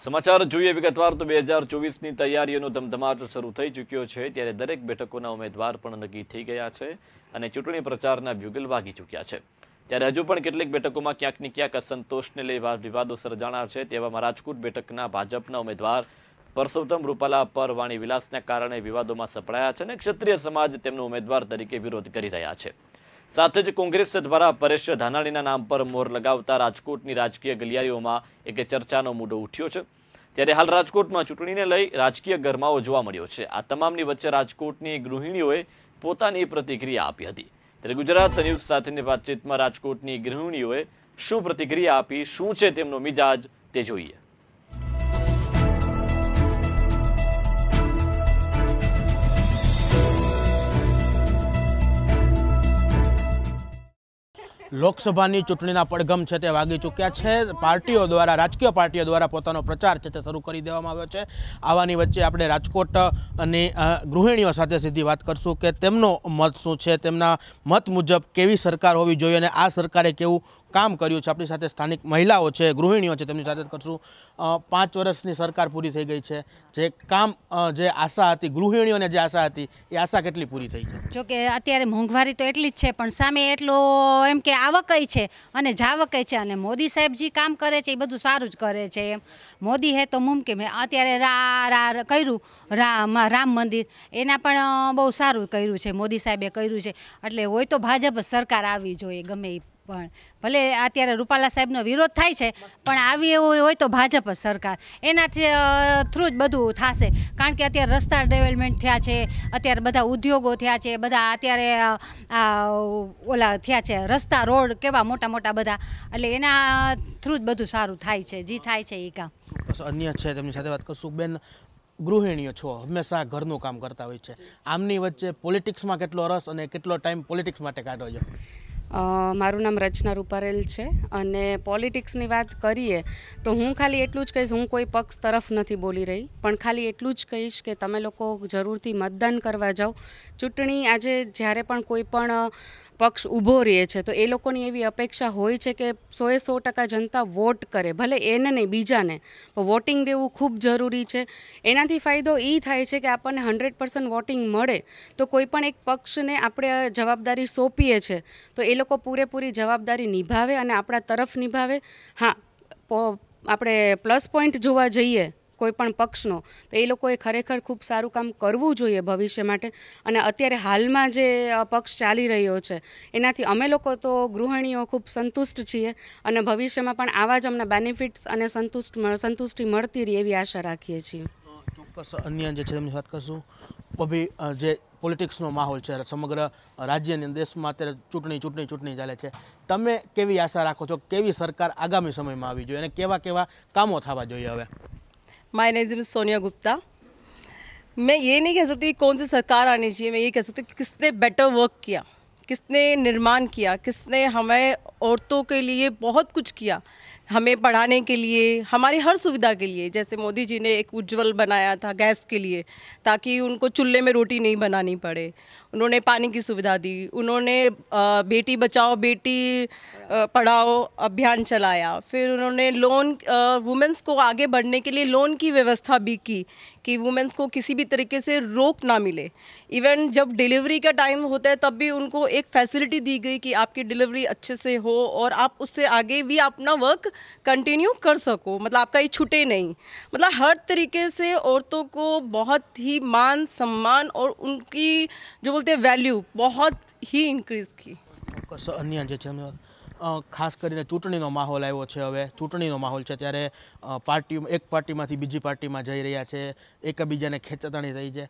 સમાચાર જોઈએ વિગતવાર તો બે હજાર ચોવીસની તૈયારીઓનો ધમધમાટ શરૂ થઈ ચૂક્યો છે ત્યારે દરેક બેઠકોના ઉમેદવાર પણ નક્કી થઈ ગયા છે અને ચૂંટણી પ્રચારના બ્યુગલ વાગી ચૂક્યા છે ત્યારે હજુ પણ કેટલીક બેઠકોમાં ક્યાંક ને ક્યાંક અસંતોષને લઈ વિવાદો સર્જાણા છે તેવામાં રાજકોટ બેઠકના ભાજપના ઉમેદવાર પરસોત્તમ રૂપાલા પર વાણી વિલાસના કારણે વિવાદોમાં સપડાયા છે અને ક્ષત્રિય સમાજ તેમનો ઉમેદવાર તરીકે વિરોધ કરી રહ્યા છે સાથે જ કોંગ્રેસ દ્વારા પરેશ ધાનાણીના નામ પર મોર લગાવતા રાજકોટની રાજકીય ગલિયારીઓમાં એક ચર્ચાનો મુદ્દો ઉઠ્યો છે ત્યારે હાલ રાજકોટમાં ચૂંટણીને લઈ રાજકીય ગરમાવો જોવા મળ્યો છે આ તમામની વચ્ચે રાજકોટની ગૃહિણીઓએ પોતાની પ્રતિક્રિયા આપી હતી ત્યારે ગુજરાત ન્યૂઝ સાથેની વાતચીતમાં રાજકોટની ગૃહિણીઓએ શું પ્રતિક્રિયા આપી શું છે તેમનો મિજાજ તે જોઈએ લોકસભાની ચૂંટણીના પડઘમ છે તે વાગી ચૂક્યા છે પાર્ટીઓ દ્વારા રાજકીય પાર્ટીઓ દ્વારા પોતાનો પ્રચાર છે તે શરૂ કરી દેવામાં આવ્યો છે આવાની વચ્ચે આપણે રાજકોટ અને ગૃહિણીઓ સાથે સીધી વાત કરશું કે તેમનો મત શું છે તેમના મત મુજબ કેવી સરકાર હોવી જોઈએ અને આ સરકારે કેવું કામ કર્યું છે આપણી સાથે સ્થાનિક મહિલાઓ છે ગૃહિણીઓ છે તેમની સાથે કરશું પાંચ વર્ષની સરકાર પૂરી થઈ ગઈ છે જે કામ જે આશા હતી ગૃહિણીઓને જે આશા હતી એ આશા કેટલી પૂરી થઈ ગઈ જોકે અત્યારે મોંઘવારી તો એટલી જ છે પણ સામે એટલો એમ કે આવકય છે અને જાવકય છે અને મોદી સાહેબ જે કામ કરે છે એ બધું સારું જ કરે છે એમ મોદી હે તો મુમકિમ મેં અત્યારે રા રા કર્યું રામ રામ મંદિર એના પણ બહુ સારું કર્યું છે મોદી સાહેબે કર્યું છે એટલે હોય તો ભાજપ સરકાર આવી જોઈએ ગમે એ પણ ભલે અત્યારે રૂપાલા સાહેબનો વિરોધ થાય છે પણ આવી એવું હોય તો ભાજપ સરકાર એનાથી થ્રુ જ બધું થશે કારણ કે અત્યારે રસ્તા ડેવલપમેન્ટ થયા છે અત્યારે બધા ઉદ્યોગો થયા છે બધા અત્યારે ઓલા થયા છે રસ્તા રોડ કેવા મોટા મોટા બધા એટલે એના થ્રુ જ બધું સારું થાય છે જે થાય છે એ કામ અન્ય છે તેમની સાથે વાત કરશું બેન ગૃહિણીઓ છો હંમેશા ઘરનું કામ કરતા હોય છે આમની વચ્ચે પોલિટિક્સમાં કેટલો રસ અને કેટલો ટાઈમ પોલિટિક્સ માટે કાઢો છો મારું નામ રચના રૂપારેલ છે અને પોલિટિક્સની વાત કરીએ તો હું ખાલી એટલું જ કહીશ હું કોઈ પક્ષ તરફ નથી બોલી રહી પણ ખાલી એટલું જ કહીશ કે તમે લોકો જરૂરથી મતદાન કરવા જાઓ ચૂંટણી આજે જ્યારે પણ કોઈ પણ પક્ષ ઊભો રહે છે તો એ લોકોની એવી અપેક્ષા હોય છે કે સોએ સો ટકા જનતા વોટ કરે ભલે એને નહીં બીજાને પણ વોટિંગ દેવું ખૂબ જરૂરી છે એનાથી ફાયદો એ થાય છે કે આપણને હન્ડ્રેડ પર્સન્ટ વોટિંગ મળે તો કોઈ પણ એક પક્ષને આપણે જવાબદારી સોંપીએ છીએ તો એ લોકો પૂરેપૂરી જવાબદારી નિભાવે અને આપણા તરફ નિભાવે હા આપણે પ્લસ પોઈન્ટ જોવા જઈએ કોઈ પણ પક્ષનો તો એ લોકોએ ખરેખર ખૂબ સારું કામ કરવું જોઈએ ભવિષ્ય માટે અને અત્યારે હાલમાં જે પક્ષ ચાલી રહ્યો છે એનાથી અમે લોકો તો ગૃહિણીઓ ખૂબ સંતુષ્ટ છીએ અને ભવિષ્યમાં પણ આવા જ અમને બેનિફિટ્સ અને સંતુષ્ટ સંતુષ્ટિ મળતી રહે એવી આશા રાખીએ છીએ ચોક્કસ અન્ય જે છે તેમની વાત કરશું જે पॉलिटिक्स નો માહોલ છે સમગ્ર રાજ્યની અને દેશની અત્યારે ચુટણી ચુટણી ચુટણી ચાલે છે તમે કેવી આશા રાખો છો કેવી સરકાર આગામી સમયમાં આવી જોઈએ અને કેવા કેવા કામો થવા જોઈએ હવે my name is Sonia Gupta મેં એ નહીં કહી શકતી કે કонસી સરકાર આની જોઈએ મેં એ કહી શકતી કે किसने बेटर वर्क किया किसने निर्माण किया किसने हमें عورتوں کے لیے بہت کچھ کیا हमें पढ़ाने के लिए हमारी हर सुविधा के लिए जैसे मोदी जी ने एक उज्जवल बनाया था गैस के लिए ताकि उनको चूल्हे में रोटी नहीं बनानी पड़े उन्होंने पानी की सुविधा दी उन्होंने बेटी बचाओ बेटी पढ़ाओ अभियान चलाया फिर उन्होंने लोन वुमेंस को आगे बढ़ने के लिए लोन की व्यवस्था भी की कि वुमेंस को किसी भी तरीके से रोक ना मिले इवन जब डिलीवरी का टाइम होता है तब भी उनको एक फैसिलिटी दी गई कि आपकी डिलीवरी अच्छे से हो और आप उससे आगे भी अपना वर्क कंटिन्यू कर सको मतलब आपका ये छुटे नहीं मतलब हर तरीके से औरतों को बहुत ही मान सम्मान और उनकी जो बोलते हैं वैल्यू बहुत ही इंक्रीज़ की ખાસ કરીને ચૂંટણીનો માહોલ આવ્યો છે હવે ચૂંટણીનો માહોલ છે ત્યારે પાર્ટી એક પાર્ટીમાંથી બીજી પાર્ટીમાં જઈ રહ્યા છે એકબીજાને ખેંચતાણી થઈ છે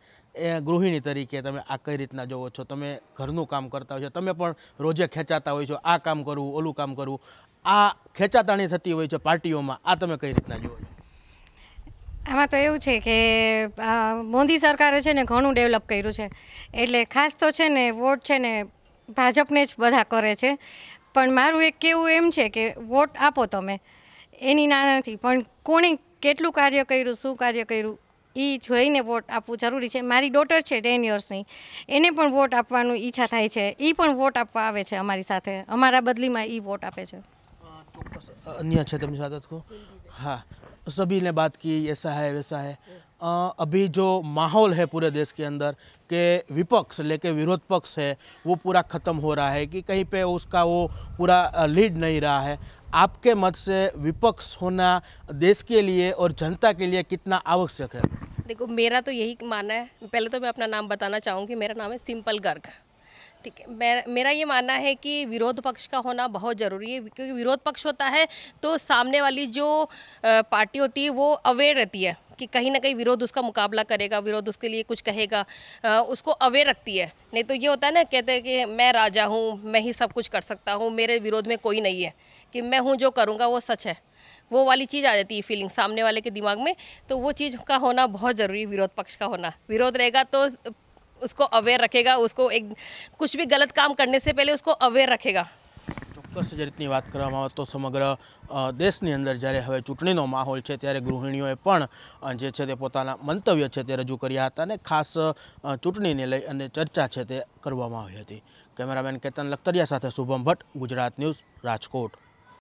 એ ગૃહિણી તરીકે તમે આ કઈ રીતના જોવો છો તમે ઘરનું કામ કરતા હોય છો તમે પણ રોજે ખેંચાતા હોય છો આ કામ કરવું ઓલું કામ કરવું આ ખેંચાતાણી થતી હોય છે પાર્ટીઓમાં આ તમે કઈ રીતના જુઓ છો આમાં તો એવું છે કે મોદી સરકારે છે ને ઘણું ડેવલપ કર્યું છે એટલે ખાસ તો છે ને વોટ છે ને ભાજપને જ બધા કરે છે પણ મારું એક કહેવું એમ છે કે વોટ આપો તમે એની ના નથી પણ કોણે કેટલું કાર્ય કર્યું શું કાર્ય કર્યું એ જોઈને વોટ આપવું જરૂરી છે મારી ડોટર છે ટેન યર્સની એને પણ વોટ આપવાનું ઈચ્છા થાય છે એ પણ વોટ આપવા આવે છે અમારી સાથે અમારા બદલીમાં એ વોટ આપે છે અન્ય છે તેમની સાથે હા સભીને બાત કી એસા હૈ વૈસા હૈ अभी जो माहौल है पूरे देश के अंदर के विपक्ष लेके विरोध पक्ष है वो पूरा ख़त्म हो रहा है कि कहीं पे उसका वो पूरा लीड नहीं रहा है आपके मत से विपक्ष होना देश के लिए और जनता के लिए कितना आवश्यक है देखो मेरा तो यही मानना है पहले तो मैं अपना नाम बताना चाहूँगी मेरा नाम है सिंपल गर्ग ठीक है मैं मेरा ये मानना है कि विरोध पक्ष का होना बहुत ज़रूरी है क्योंकि विरोध पक्ष होता है तो सामने वाली जो पार्टी होती है वो अवेयर रहती है कि कहीं ना कहीं विरोध उसका मुकाबला करेगा विरोध उसके लिए कुछ कहेगा उसको अवेयर रखती है नहीं तो ये होता है ना कहते हैं कि मैं राजा हूँ मैं ही सब कुछ कर सकता हूँ मेरे विरोध में कोई नहीं है कि मैं हूँ जो करूँगा वो सच है वो वाली चीज़ आ जाती है फीलिंग सामने वाले के दिमाग में तो वो चीज़ का होना बहुत ज़रूरी विरोध पक्ष का होना विरोध रहेगा तो उसको अवेयर रखेगा उसको एक कुछ भी गलत काम करने से पहले उसको अवेयर रखेगा ચોક્કસ જે રીતની વાત કરવામાં આવે તો સમગ્ર દેશની અંદર જ્યારે હવે ચૂંટણીનો માહોલ છે ત્યારે ગૃહિણીઓએ પણ જે છે તે પોતાના મંતવ્ય છે તે રજૂ કર્યા હતા અને ખાસ ચૂંટણીને લઈ અને ચર્ચા છે તે કરવામાં આવી હતી કેમેરામેન કેતન લખતરિયા સાથે શુભમ ભટ્ટ ગુજરાત ન્યૂઝ રાજકોટ